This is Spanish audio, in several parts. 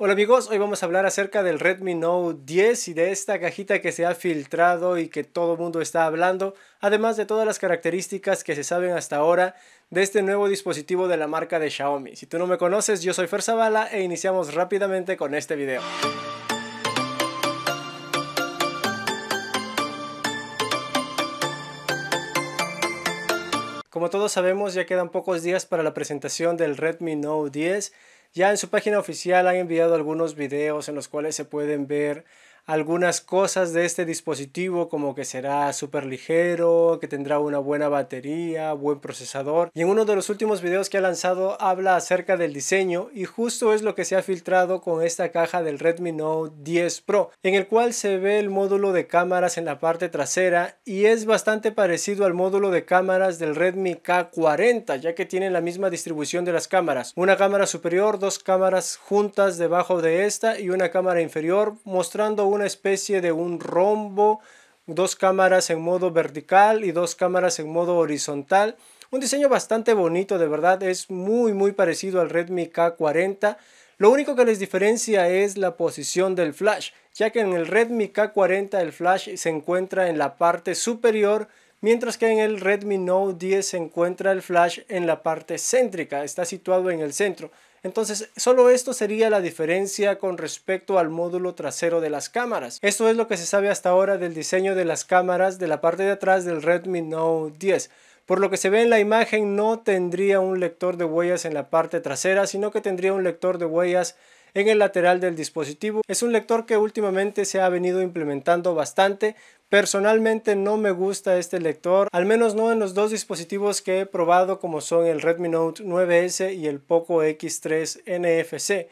Hola amigos, hoy vamos a hablar acerca del Redmi Note 10 y de esta cajita que se ha filtrado y que todo el mundo está hablando, además de todas las características que se saben hasta ahora de este nuevo dispositivo de la marca de Xiaomi. Si tú no me conoces, yo soy Fer e iniciamos rápidamente con este video. Como todos sabemos, ya quedan pocos días para la presentación del Redmi Note 10 ya en su página oficial han enviado algunos videos en los cuales se pueden ver algunas cosas de este dispositivo como que será súper ligero, que tendrá una buena batería, buen procesador. Y en uno de los últimos videos que ha lanzado habla acerca del diseño y justo es lo que se ha filtrado con esta caja del Redmi Note 10 Pro, en el cual se ve el módulo de cámaras en la parte trasera y es bastante parecido al módulo de cámaras del Redmi K40, ya que tienen la misma distribución de las cámaras. Una cámara superior, dos cámaras juntas debajo de esta y una cámara inferior mostrando una una especie de un rombo, dos cámaras en modo vertical y dos cámaras en modo horizontal. Un diseño bastante bonito, de verdad, es muy muy parecido al Redmi K40. Lo único que les diferencia es la posición del flash, ya que en el Redmi K40 el flash se encuentra en la parte superior, mientras que en el Redmi Note 10 se encuentra el flash en la parte céntrica, está situado en el centro. Entonces, solo esto sería la diferencia con respecto al módulo trasero de las cámaras. Esto es lo que se sabe hasta ahora del diseño de las cámaras de la parte de atrás del Redmi Note 10. Por lo que se ve en la imagen no tendría un lector de huellas en la parte trasera, sino que tendría un lector de huellas en el lateral del dispositivo. Es un lector que últimamente se ha venido implementando bastante. Personalmente no me gusta este lector, al menos no en los dos dispositivos que he probado como son el Redmi Note 9S y el Poco X3 NFC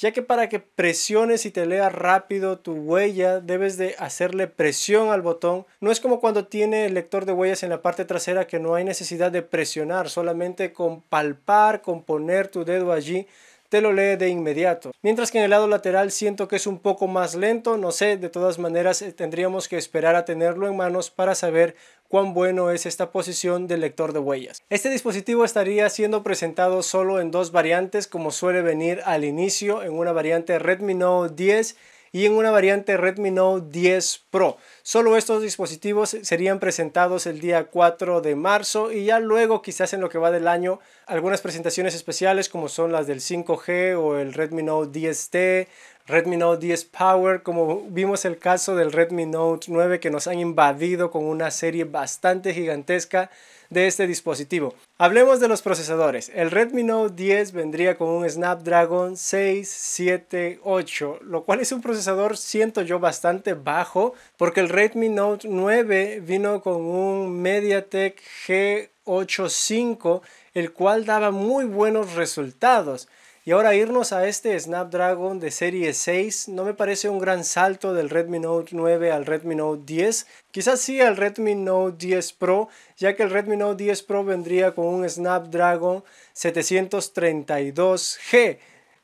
ya que para que presiones y te lea rápido tu huella debes de hacerle presión al botón. No es como cuando tiene el lector de huellas en la parte trasera que no hay necesidad de presionar, solamente con palpar, con poner tu dedo allí te lo lee de inmediato. Mientras que en el lado lateral siento que es un poco más lento, no sé, de todas maneras eh, tendríamos que esperar a tenerlo en manos para saber cuán bueno es esta posición del lector de huellas. Este dispositivo estaría siendo presentado solo en dos variantes como suele venir al inicio, en una variante Redmi Note 10 y en una variante Redmi Note 10 Pro. Solo estos dispositivos serían presentados el día 4 de marzo y ya luego quizás en lo que va del año algunas presentaciones especiales como son las del 5G o el Redmi Note 10T, Redmi Note 10 Power, como vimos el caso del Redmi Note 9 que nos han invadido con una serie bastante gigantesca de este dispositivo. Hablemos de los procesadores. El Redmi Note 10 vendría con un Snapdragon 678, lo cual es un procesador siento yo bastante bajo porque el Redmi Note 9 vino con un MediaTek G85, el cual daba muy buenos resultados. Y ahora irnos a este Snapdragon de serie 6 no me parece un gran salto del Redmi Note 9 al Redmi Note 10. Quizás sí al Redmi Note 10 Pro, ya que el Redmi Note 10 Pro vendría con un Snapdragon 732G.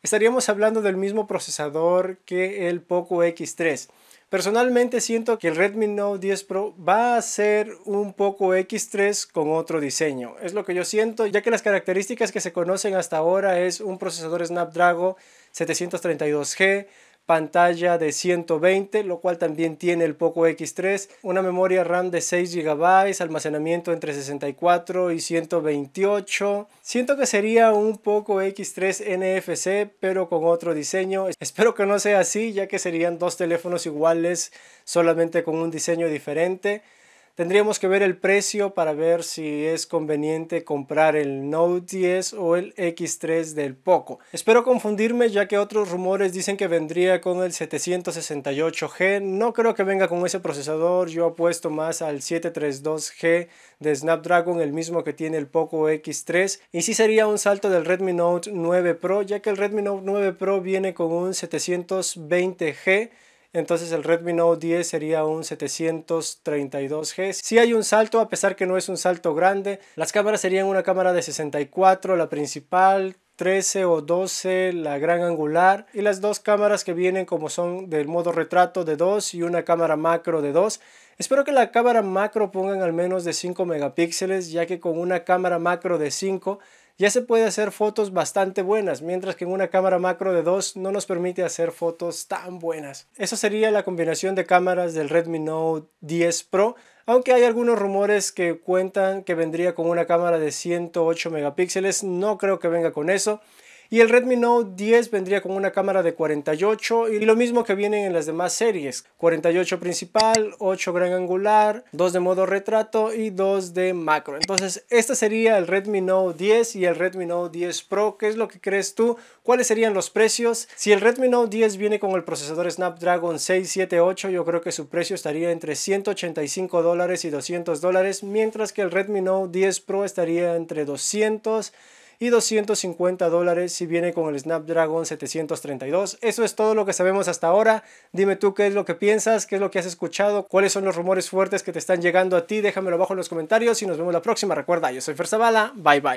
Estaríamos hablando del mismo procesador que el Poco X3. Personalmente siento que el Redmi Note 10 Pro va a ser un poco X3 con otro diseño. Es lo que yo siento, ya que las características que se conocen hasta ahora es un procesador Snapdragon 732G, pantalla de 120, lo cual también tiene el Poco X3, una memoria RAM de 6 GB, almacenamiento entre 64 y 128. Siento que sería un Poco X3 NFC, pero con otro diseño. Espero que no sea así, ya que serían dos teléfonos iguales, solamente con un diseño diferente. Tendríamos que ver el precio para ver si es conveniente comprar el Note 10 o el X3 del Poco. Espero confundirme ya que otros rumores dicen que vendría con el 768G. No creo que venga con ese procesador. Yo apuesto más al 732G de Snapdragon, el mismo que tiene el Poco X3. Y sí sería un salto del Redmi Note 9 Pro ya que el Redmi Note 9 Pro viene con un 720G entonces el Redmi Note 10 sería un 732G. Si hay un salto, a pesar que no es un salto grande, las cámaras serían una cámara de 64, la principal, 13 o 12 la gran angular y las dos cámaras que vienen como son del modo retrato de 2 y una cámara macro de 2. Espero que la cámara macro pongan al menos de 5 megapíxeles ya que con una cámara macro de 5 ya se puede hacer fotos bastante buenas, mientras que en una cámara macro de 2 no nos permite hacer fotos tan buenas. Esa sería la combinación de cámaras del Redmi Note 10 Pro, aunque hay algunos rumores que cuentan que vendría con una cámara de 108 megapíxeles, no creo que venga con eso. Y el Redmi Note 10 vendría con una cámara de 48 y lo mismo que vienen en las demás series. 48 principal, 8 gran angular, 2 de modo retrato y 2 de macro. Entonces, este sería el Redmi Note 10 y el Redmi Note 10 Pro. ¿Qué es lo que crees tú? ¿Cuáles serían los precios? Si el Redmi Note 10 viene con el procesador Snapdragon 678, yo creo que su precio estaría entre 185 dólares y 200 dólares, mientras que el Redmi Note 10 Pro estaría entre 200 y 250 dólares si viene con el Snapdragon 732. Eso es todo lo que sabemos hasta ahora. Dime tú qué es lo que piensas, qué es lo que has escuchado, cuáles son los rumores fuertes que te están llegando a ti. Déjamelo abajo en los comentarios y nos vemos la próxima. Recuerda, yo soy Fer bala Bye bye.